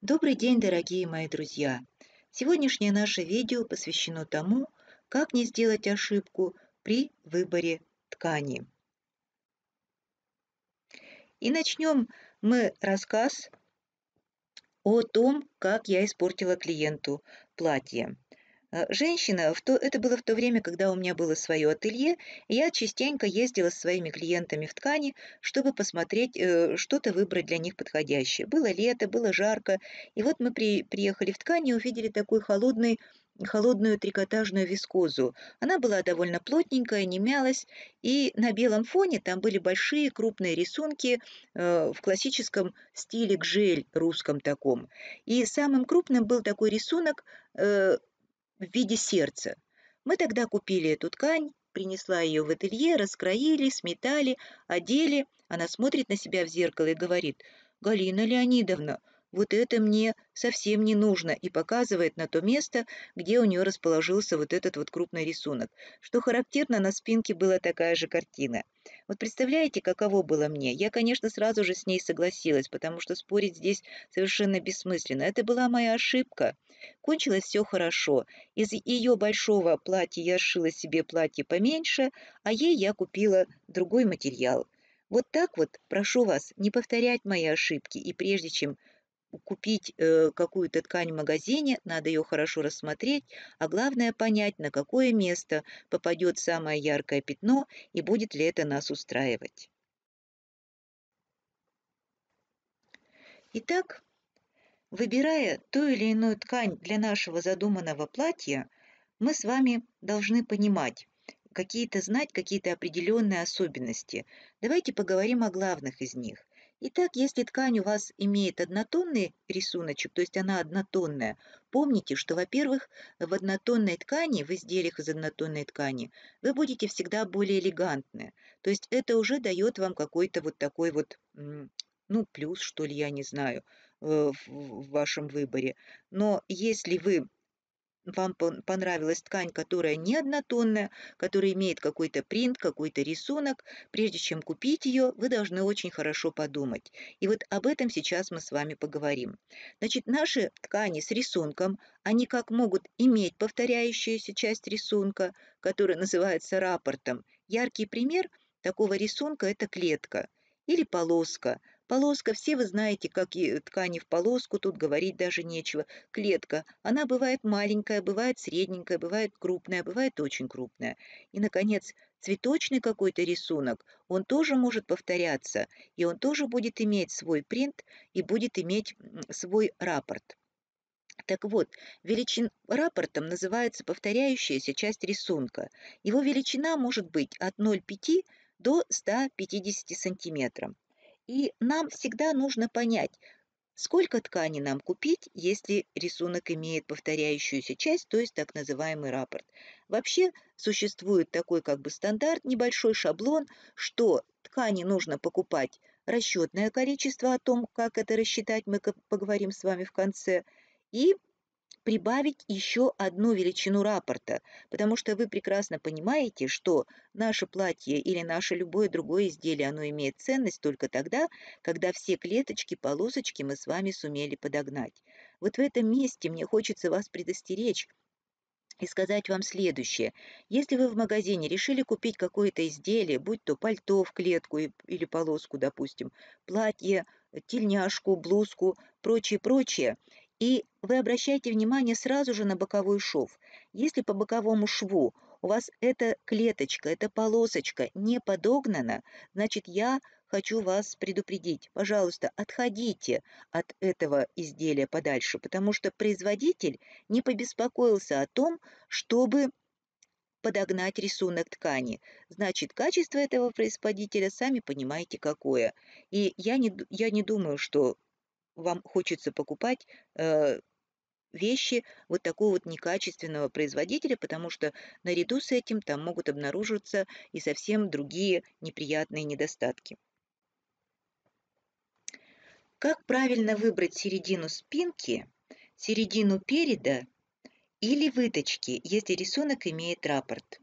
Добрый день, дорогие мои друзья! Сегодняшнее наше видео посвящено тому, как не сделать ошибку при выборе ткани. И начнем мы рассказ о том, как я испортила клиенту платье. Э, женщина, в то, это было в то время, когда у меня было свое ателье, я частенько ездила с своими клиентами в ткани, чтобы посмотреть, э, что-то выбрать для них подходящее. Было лето, было жарко, и вот мы при, приехали в ткани и увидели такой холодный холодную трикотажную вискозу. Она была довольно плотненькая, не мялась, и на белом фоне там были большие крупные рисунки э, в классическом стиле гжель русском таком. И самым крупным был такой рисунок э, в виде сердца. Мы тогда купили эту ткань, принесла ее в ателье, раскроили, сметали, одели. Она смотрит на себя в зеркало и говорит, «Галина Леонидовна, вот это мне совсем не нужно, и показывает на то место, где у нее расположился вот этот вот крупный рисунок. Что характерно, на спинке была такая же картина. Вот представляете, каково было мне? Я, конечно, сразу же с ней согласилась, потому что спорить здесь совершенно бессмысленно. Это была моя ошибка. Кончилось все хорошо. Из ее большого платья я сшила себе платье поменьше, а ей я купила другой материал. Вот так вот, прошу вас, не повторять мои ошибки, и прежде чем купить э, какую-то ткань в магазине, надо ее хорошо рассмотреть, а главное понять, на какое место попадет самое яркое пятно и будет ли это нас устраивать. Итак, выбирая ту или иную ткань для нашего задуманного платья, мы с вами должны понимать, какие-то знать какие-то определенные особенности. Давайте поговорим о главных из них – Итак, если ткань у вас имеет однотонный рисуночек, то есть она однотонная, помните, что, во-первых, в однотонной ткани, в изделиях из однотонной ткани, вы будете всегда более элегантны. То есть это уже дает вам какой-то вот такой вот, ну, плюс, что ли, я не знаю, э, в вашем выборе. Но если вы вам понравилась ткань, которая не однотонная, которая имеет какой-то принт, какой-то рисунок, прежде чем купить ее, вы должны очень хорошо подумать. И вот об этом сейчас мы с вами поговорим. Значит, наши ткани с рисунком, они как могут иметь повторяющуюся часть рисунка, которая называется рапортом. Яркий пример такого рисунка – это клетка или полоска – Полоска, все вы знаете, как и ткани в полоску, тут говорить даже нечего. Клетка, она бывает маленькая, бывает средненькая, бывает крупная, бывает очень крупная. И, наконец, цветочный какой-то рисунок, он тоже может повторяться, и он тоже будет иметь свой принт и будет иметь свой рапорт. Так вот, величин рапортом называется повторяющаяся часть рисунка. Его величина может быть от 0,5 до 150 сантиметров. И нам всегда нужно понять, сколько ткани нам купить, если рисунок имеет повторяющуюся часть, то есть так называемый рапорт. Вообще существует такой как бы стандарт, небольшой шаблон, что ткани нужно покупать расчетное количество, о том, как это рассчитать, мы поговорим с вами в конце, и прибавить еще одну величину рапорта, потому что вы прекрасно понимаете, что наше платье или наше любое другое изделие, оно имеет ценность только тогда, когда все клеточки, полосочки мы с вами сумели подогнать. Вот в этом месте мне хочется вас предостеречь, и сказать вам следующее. Если вы в магазине решили купить какое-то изделие, будь то пальто в клетку или полоску, допустим, платье, тельняшку, блузку, прочее-прочее, и вы обращаете внимание сразу же на боковой шов. Если по боковому шву у вас эта клеточка, эта полосочка не подогнана, значит, я хочу вас предупредить. Пожалуйста, отходите от этого изделия подальше, потому что производитель не побеспокоился о том, чтобы подогнать рисунок ткани. Значит, качество этого производителя, сами понимаете, какое. И я не, я не думаю, что вам хочется покупать э, вещи вот такого вот некачественного производителя, потому что наряду с этим там могут обнаружиться и совсем другие неприятные недостатки. Как правильно выбрать середину спинки, середину переда или выточки, если рисунок имеет раппорт?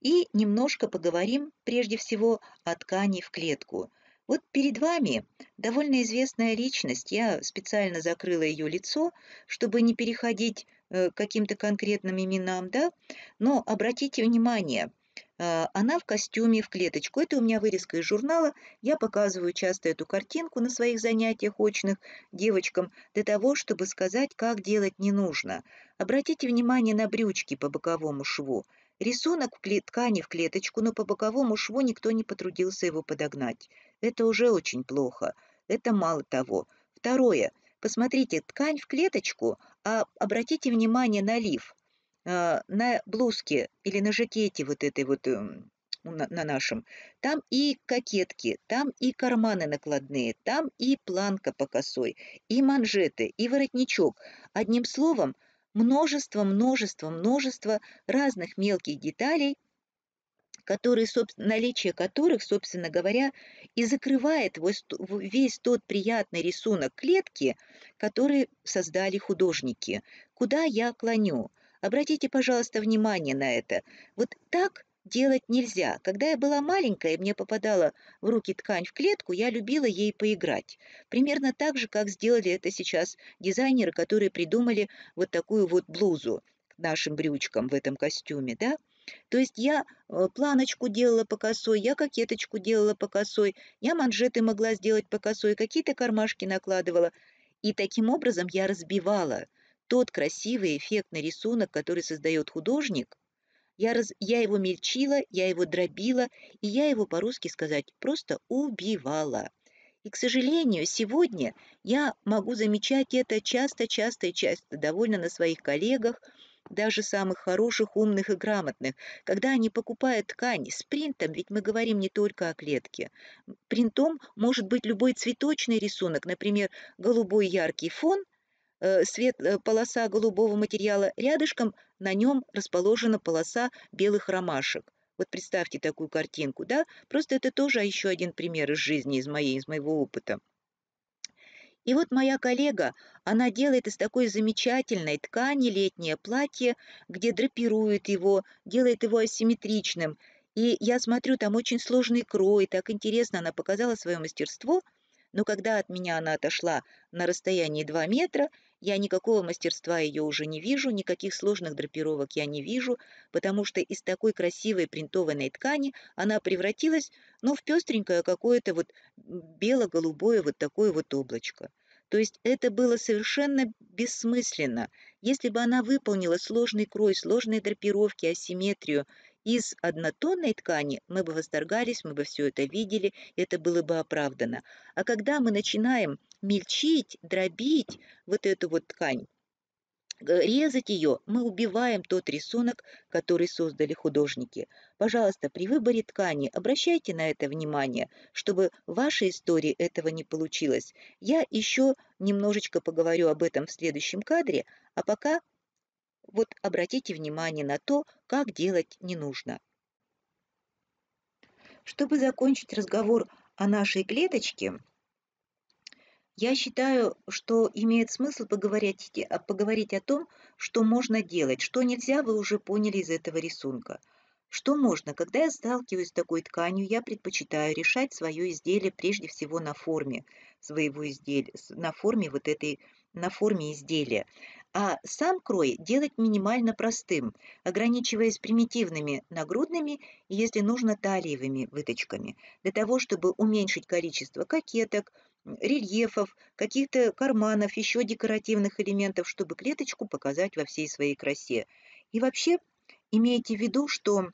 И немножко поговорим прежде всего о ткани в клетку – вот перед вами довольно известная личность. Я специально закрыла ее лицо, чтобы не переходить э, к каким-то конкретным именам, да? Но обратите внимание, Э, она в костюме, в клеточку. Это у меня вырезка из журнала. Я показываю часто эту картинку на своих занятиях очных девочкам для того, чтобы сказать, как делать не нужно. Обратите внимание на брючки по боковому шву. Рисунок в ткани в клеточку, но по боковому шву никто не потрудился его подогнать. Это уже очень плохо. Это мало того. Второе. Посмотрите, ткань в клеточку, а обратите внимание на лиф. А, на блузке или на жакете вот этой вот эм, на, нашем, там и кокетки, там и карманы накладные, там и планка по косой, и манжеты, и воротничок. Одним словом, множество, множество, множество разных мелких деталей, которые, наличие которых, собственно говоря, и закрывает весь тот приятный рисунок клетки, который создали художники. Куда я клоню? Обратите, пожалуйста, внимание на это. Вот так делать нельзя. Когда я была маленькая и мне попадала в руки ткань в клетку, я любила ей поиграть. Примерно так же, как сделали это сейчас дизайнеры, которые придумали вот такую вот блузу к нашим брючкам в этом костюме, да? То есть я э, планочку делала по косой, я кокеточку делала по косой, я манжеты могла сделать по косой, какие-то кармашки накладывала. И таким образом я разбивала тот красивый эффектный рисунок, который создает художник, я, раз, я его мельчила, я его дробила, и я его по-русски сказать просто убивала. И, к сожалению, сегодня я могу замечать это часто-часто и часто, довольно на своих коллегах, даже самых хороших, умных и грамотных, когда они покупают ткани с принтом, ведь мы говорим не только о клетке. Принтом может быть любой цветочный рисунок, например, голубой яркий фон – Э, свет, э, полоса голубого материала рядышком, на нем расположена полоса белых ромашек. Вот представьте такую картинку, да? Просто это тоже еще один пример из жизни, из моей, из моего опыта. И вот моя коллега, она делает из такой замечательной ткани летнее платье, где драпирует его, делает его асимметричным. И я смотрю, там очень сложный крой, так интересно она показала свое мастерство. Но когда от меня она отошла на расстоянии 2 метра, я никакого мастерства ее уже не вижу, никаких сложных драпировок я не вижу, потому что из такой красивой принтованной ткани она превратилась, ну, в пестренькое какое-то вот бело-голубое вот такое вот облачко. То есть это было совершенно бессмысленно. Если бы она выполнила сложный крой, сложные драпировки, асимметрию из однотонной ткани мы бы восторгались, мы бы все это видели, это было бы оправдано. А когда мы начинаем мельчить, дробить вот эту вот ткань, э, резать ее, мы убиваем тот рисунок, который создали художники. Пожалуйста, при выборе ткани обращайте на это внимание, чтобы в вашей истории этого не получилось. Я еще немножечко поговорю об этом в следующем кадре, а пока вот обратите внимание на то, как делать не нужно. Чтобы закончить разговор о нашей клеточке, я считаю, что имеет смысл поговорить, э, поговорить о том, что можно делать, что нельзя, вы уже поняли из этого рисунка. Что можно? Когда я сталкиваюсь с такой тканью, я предпочитаю решать свое изделие прежде всего на форме своего изделия, на форме вот этой на форме изделия, а сам крой делать минимально простым, ограничиваясь примитивными нагрудными и, если нужно, талиевыми выточками, для того, чтобы уменьшить количество кокеток, рельефов, каких-то карманов, еще декоративных элементов, чтобы клеточку показать во всей своей красе. И вообще, имейте в виду, что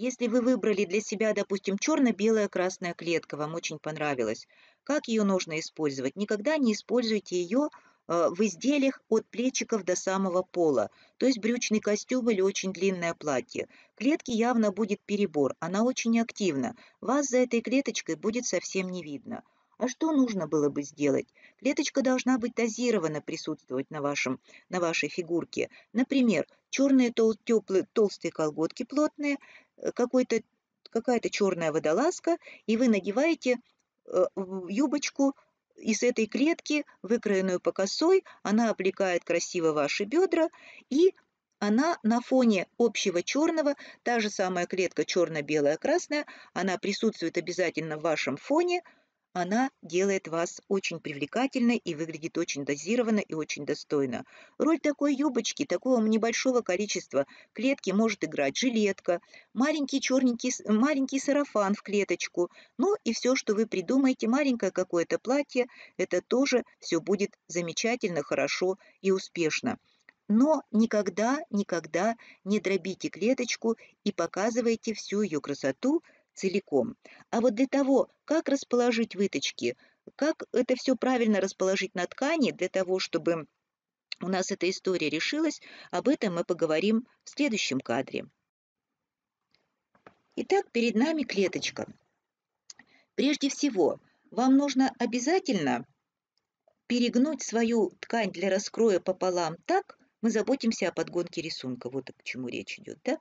если вы выбрали для себя, допустим, черно-белая красная клетка, вам очень понравилась, как ее нужно использовать? Никогда не используйте ее э, в изделиях от плечиков до самого пола, то есть брючный костюм или очень длинное платье. Клетки явно будет перебор, она очень активна, вас за этой клеточкой будет совсем не видно. А что нужно было бы сделать? Клеточка должна быть дозирована присутствовать на, вашем, на вашей фигурке. Например, черные тол теплые, толстые колготки плотные, Э, какой-то, какая-то черная водолазка, и вы надеваете э, юбочку из этой клетки, выкроенную по косой, она облекает красиво ваши бедра, и она на фоне общего черного, та же самая клетка черно-белая-красная, она присутствует обязательно в вашем фоне – она делает вас очень привлекательной и выглядит очень дозированно и очень достойно. Роль такой юбочки, такого небольшого количества клетки может играть жилетка, маленький черненький, маленький сарафан в клеточку, ну и все, что вы придумаете, маленькое какое-то платье, это тоже все будет замечательно, хорошо и успешно. Но никогда, никогда не дробите клеточку и показывайте всю ее красоту – целиком. А вот для того, как расположить выточки, как это все правильно расположить на ткани для того, чтобы у нас эта история решилась, об этом мы поговорим в следующем кадре. Итак, перед нами клеточка. Прежде всего, вам нужно обязательно перегнуть свою ткань для раскроя пополам так, мы заботимся о подгонке рисунка, вот к чему речь идет, да?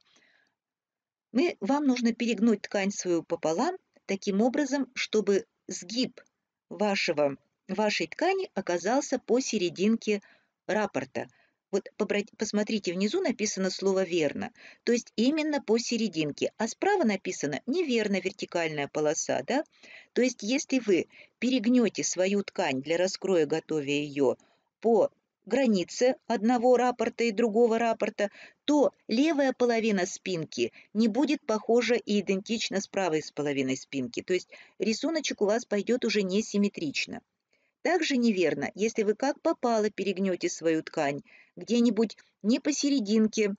мы, вам нужно перегнуть ткань свою пополам таким образом, чтобы сгиб вашего, вашей ткани оказался посерединке рапорта. Вот посмотрите, внизу написано слово «верно», то есть именно посерединке, а справа написано «неверно» вертикальная полоса, да? То есть если вы перегнете свою ткань для раскроя, готовя ее по границе одного рапорта и другого рапорта, то левая половина спинки не будет похожа и идентична с правой с половиной спинки, то есть рисуночек у вас пойдет уже несимметрично. Также неверно, если вы как попало перегнете свою ткань, где-нибудь не посерединке,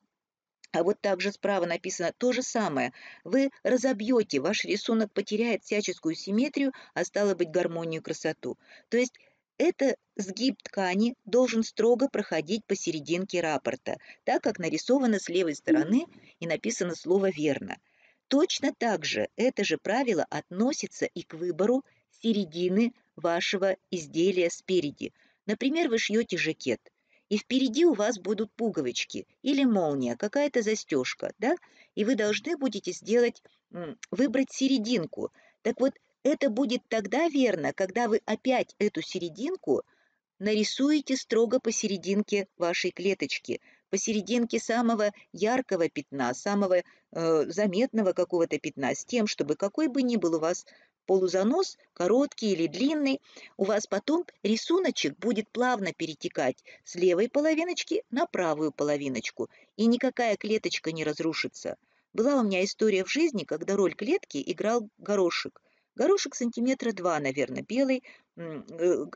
а вот также справа написано то же самое. Вы разобьете, ваш рисунок потеряет всяческую симметрию, а стало быть гармонию и красоту. То есть это сгиб ткани должен строго проходить посерединке рапорта, так как нарисовано с левой стороны и написано слово «верно». Точно так же это же правило относится и к выбору середины вашего изделия спереди. Например, вы шьете жакет, и впереди у вас будут пуговички или молния, какая-то застежка, да? И вы должны будете сделать, выбрать серединку. Так вот, это будет тогда верно, когда вы опять эту серединку нарисуете строго посерединке вашей клеточки, посерединке самого яркого пятна, самого э, заметного какого-то пятна, с тем, чтобы какой бы ни был у вас полузанос, короткий или длинный, у вас потом рисуночек будет плавно перетекать с левой половиночки на правую половиночку, и никакая клеточка не разрушится. Была у меня история в жизни, когда роль клетки играл горошек. Горошек сантиметра два, наверное, белый,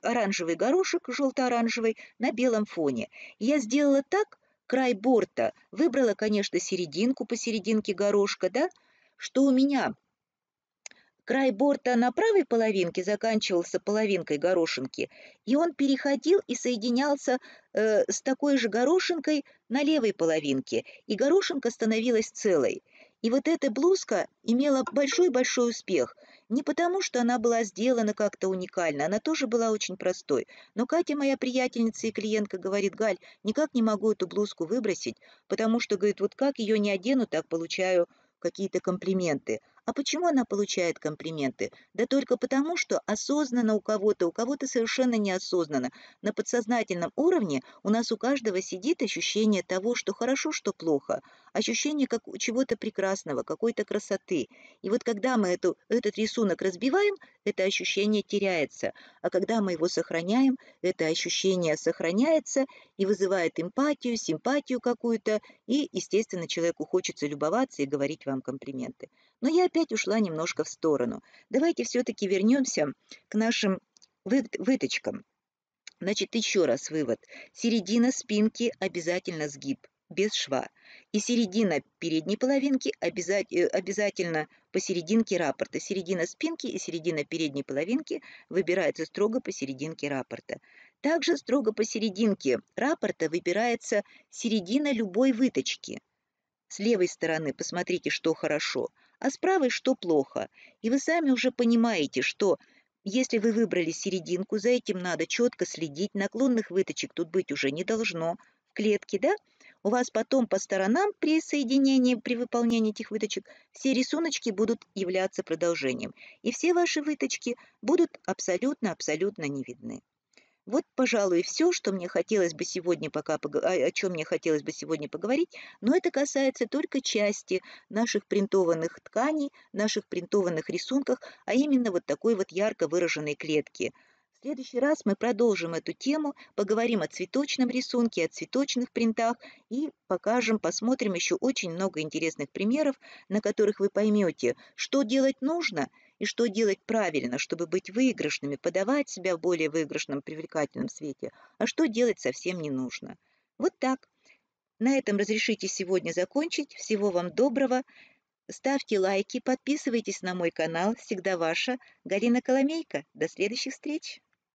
оранжевый горошек, желто-оранжевый, на белом фоне. я сделала так, край борта, выбрала, конечно, серединку посерединке горошка, да, что у меня край борта на правой половинке заканчивался половинкой горошинки, и он переходил и соединялся э, с такой же горошинкой на левой половинке, и горошинка становилась целой. И вот эта блузка имела большой-большой успех – не потому, что она была сделана как-то уникально, она тоже была очень простой. Но Катя, моя приятельница и клиентка, говорит, Галь, никак не могу эту блузку выбросить, потому что, говорит, вот как ее не одену, так получаю какие-то комплименты. А почему она получает комплименты? Да только потому, что осознанно у кого-то, у кого-то совершенно неосознанно. На подсознательном уровне у нас у каждого сидит ощущение того, что хорошо, что плохо. Ощущение как чего-то прекрасного, какой-то красоты. И вот когда мы эту, этот рисунок разбиваем, это ощущение теряется. А когда мы его сохраняем, это ощущение сохраняется и вызывает эмпатию, симпатию какую-то и, естественно, человеку хочется любоваться и говорить вам комплименты. Но я опять ушла немножко в сторону. Давайте все-таки вернемся к нашим вы выточкам. Значит, еще раз вывод. Середина спинки обязательно сгиб без шва, и середина передней половинки э, обязательно посерединке рапорта. Середина спинки и середина передней половинки выбирается строго посерединке рапорта. Также строго посерединке рапорта выбирается середина любой выточки. С левой стороны посмотрите, что хорошо, а с правой, что плохо. И вы сами уже понимаете, что если вы выбрали серединку, за этим надо четко следить, наклонных выточек тут быть уже не должно в клетке, да? У вас потом по сторонам при соединении, при выполнении этих выточек, все рисуночки будут являться продолжением. И все ваши выточки будут абсолютно-абсолютно не видны. Вот, пожалуй, все, что мне хотелось бы сегодня пока, а, о чем мне хотелось бы сегодня поговорить, но это касается только части наших принтованных тканей, наших принтованных рисунках, а именно вот такой вот ярко выраженной клетки – следующий раз мы продолжим эту тему, поговорим о цветочном рисунке, о цветочных принтах и покажем, посмотрим еще очень много интересных примеров, на которых вы поймете, что делать нужно и что делать правильно, чтобы быть выигрышными, подавать себя в более выигрышном, привлекательном свете, а что делать совсем не нужно. Вот так. На этом разрешите сегодня закончить. Всего вам доброго. Ставьте лайки, подписывайтесь на мой канал. Всегда ваша Галина Коломейко. До следующих встреч!